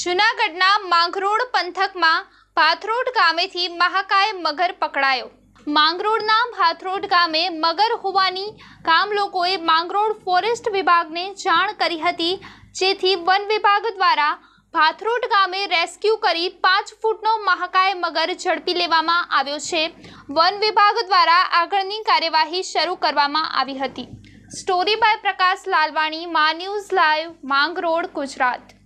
જુનાગઢના માંગરોળ પંથકમાં ભાથરોડ ગામેથી મહાકાય મગર પકડાયો માંગરોળના ભાથરોડ ગામે મગર હોવાની ગામ લોકોએ માંગરોળ ફોરેસ્ટ વિભાગને જાણ કરી હતી જેથી વન વિભાગ દ્વારા ભાથરોડ ગામે રેસ્ક્યુ કરી પાંચ ફૂટનો મહાકાય મગર ઝડપી લેવામાં આવ્યો છે વન વિભાગ દ્વારા આગળની કાર્યવાહી શરૂ કરવામાં આવી હતી સ્ટોરી બાય પ્રકાશ લાલવાણી મા ન્યૂઝ લાઈવ માંગરોળ ગુજરાત